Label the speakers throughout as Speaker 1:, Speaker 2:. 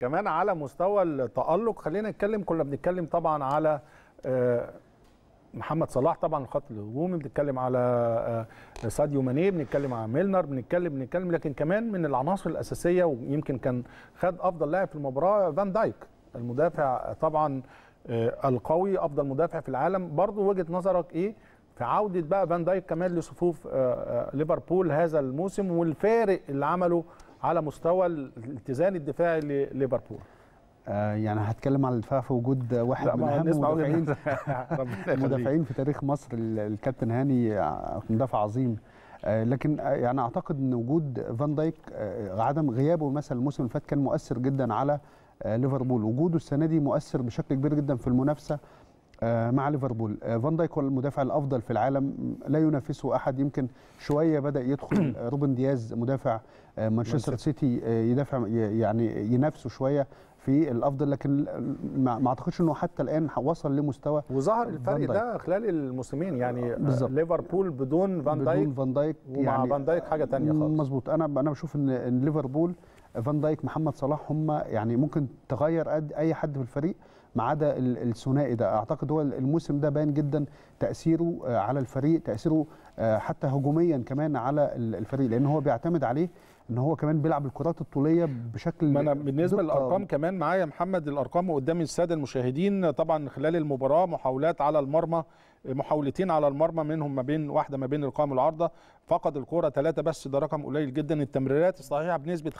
Speaker 1: كمان على مستوى التألق خلينا نتكلم كنا بنتكلم طبعا على آه، محمد صلاح طبعا الخط الهجومي بنتكلم على آه، ساديو ماني بنتكلم على ميلنر بنتكلم بنتكلم لكن كمان من العناصر الأساسية ويمكن كان خد أفضل لاعب في المباراة فان دايك المدافع طبعا آه، القوي أفضل مدافع في العالم برضو وجهة نظرك إيه في عوده بقى فان دايك كمان لصفوف آه، آه، ليفربول هذا الموسم والفارق اللي عمله على مستوى الاتزان الدفاعي لليفربول
Speaker 2: آه، يعني هتكلم على الدفاع في وجود واحد من اهم المدافعين
Speaker 1: المدافعين
Speaker 2: في تاريخ مصر الكابتن هاني مدافع عظيم لكن يعني اعتقد ان وجود فان دايك عدم غيابه مثلا الموسم اللي فات كان مؤثر جدا على ليفربول وجوده السنه دي مؤثر بشكل كبير جدا في المنافسه آه، مع ليفربول آه، فان دايك هو المدافع الافضل في العالم لا ينافسه احد يمكن شويه بدا يدخل آه، روبن دياز مدافع مانشستر سيتي يدافع يعني ينافسه شويه في الافضل لكن ما اعتقدش انه حتى الان وصل لمستوى وظهر الفرق ده خلال الموسمين يعني بالزبط. ليفربول بدون فان دايك بدون فان دايك ومع يعني فان دايك حاجه ثانيه خالص مظبوط انا انا بشوف ان ليفربول فان دايك محمد صلاح هم يعني ممكن تغير اي حد في الفريق ما عدا الثنائي ده اعتقد هو الموسم ده باين جدا تاثيره آه، على الفريق تاثيره آه، حتى هجوميا كمان على الفريق لان هو بيعتمد عليه ان هو كمان بيلعب الكرات الطوليه بشكل ما انا بالنسبه للارقام
Speaker 1: كمان معايا محمد الارقام قدام الساده المشاهدين طبعا خلال المباراه محاولات على المرمى محاولتين على المرمى منهم ما بين واحده ما بين القائم العارضه فقد الكوره ثلاثه بس ده رقم قليل جدا التمريرات الصحيحه بنسبه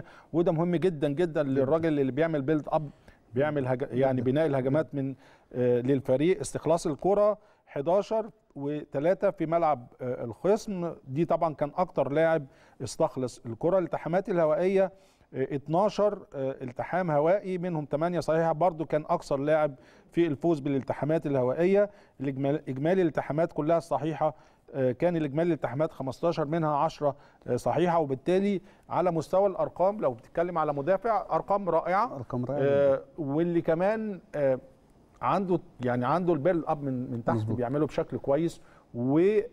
Speaker 1: 95% وده مهم جدا جدا للراجل اللي بيعمل بيلد اب بيعمل هج... يعني بناء الهجمات من آه، للفريق استخلاص الكره 11 و3 في ملعب آه، الخصم دي طبعا كان اكتر لاعب استخلص الكره الالتحامات الهوائيه 12 آه، آه، التحام هوائي منهم 8 صحيحه برضو كان اكثر لاعب في الفوز بالالتحامات الهوائيه اجمالي الالتحامات كلها الصحيحه كان الاجمالي الالتحامات 15 منها 10 صحيحه وبالتالي على مستوى الارقام لو بتتكلم على مدافع ارقام رائعه ارقام رائعه واللي كمان عنده يعني عنده البيرل اب من من تحت بيعمله بشكل كويس و آه،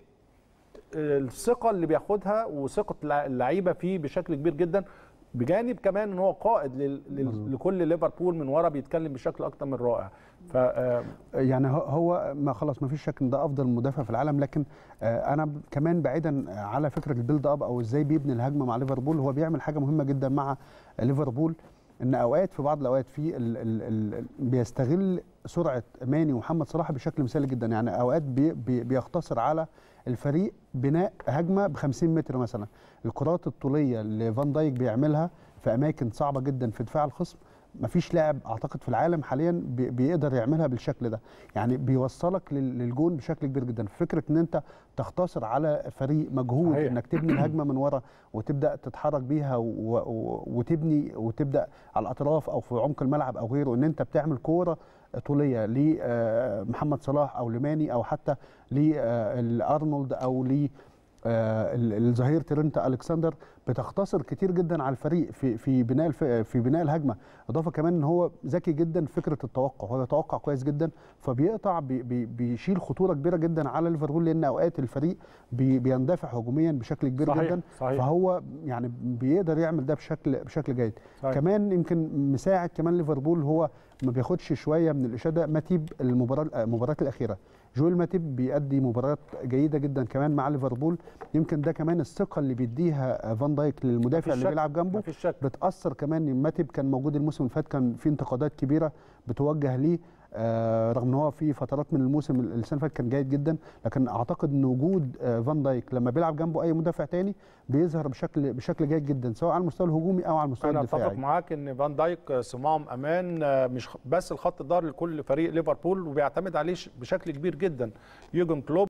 Speaker 1: الثقه اللي بياخدها وثقه اللعيبه فيه بشكل كبير جدا بجانب كمان ان هو قائد لل... لكل ليفربول من ورا بيتكلم بشكل اكتر من رائع
Speaker 2: ف آه، يعني هو ما خلاص ما فيش شك ان ده افضل مدافع في العالم لكن آه، انا كمان بعيدا على فكره البيلد اب او ازاي بيبني الهجمه مع ليفربول هو بيعمل حاجه مهمه جدا مع ليفربول ان اوقات في بعض الاوقات في الـ الـ الـ بيستغل سرعه ماني ومحمد صلاح بشكل مثالي جدا يعني اوقات بي بي بيختصر على الفريق بناء هجمه ب 50 متر مثلا الكرات الطوليه اللي فان دايك بيعملها في اماكن صعبه جدا في دفاع الخصم مفيش لاعب اعتقد في العالم حاليا بيقدر يعملها بالشكل ده يعني بيوصلك للجون بشكل كبير جدا فكره ان انت تختصر على فريق مجهود صحيح. انك تبني الهجمه من ورا وتبدا تتحرك بيها وتبني وتبدا على الاطراف او في عمق الملعب او غيره ان انت بتعمل كوره طوليه لمحمد آه، صلاح او لماني او حتى آه، لارنولد او لي آه، الظهير ترنت الكسندر بتختصر كتير جدا على الفريق في في بناء في بناء الهجمه اضافه كمان ان هو ذكي جدا فكره التوقع هو يتوقع كويس جدا فبيقطع بي بي بيشيل خطوره كبيره جدا على ليفربول لان اوقات الفريق بي بيندفع هجوميا بشكل كبير صحيح جدا صحيح فهو يعني بيقدر يعمل ده بشكل بشكل جيد كمان يمكن مساعد كمان ليفربول هو ما بياخدش شويه من الاشاده ماتيب المباراه المباراه آه، الاخيره جويل ماتيب بيأدي مباريات جيده جدا كمان مع ليفربول يمكن ده كمان الثقه اللي بيديها فان دايك للمدافع اللي بيلعب جنبه بتاثر كمان ماتيب كان موجود الموسم اللي فات كان في انتقادات كبيره بتوجه ليه آه، رغم ان هو في فترات من الموسم السنه اللي كان جيد جدا لكن اعتقد ان وجود آه، فان دايك لما بيلعب جنبه اي مدافع تاني بيظهر بشكل بشكل جيد جدا سواء على المستوى الهجومي او على المستوى أنا الدفاعي انا اتفق
Speaker 1: معاك ان فان دايك صمام امان آه، مش بس الخط الظهر لكل فريق ليفربول وبيعتمد عليه بشكل كبير جدا يوجن كلوب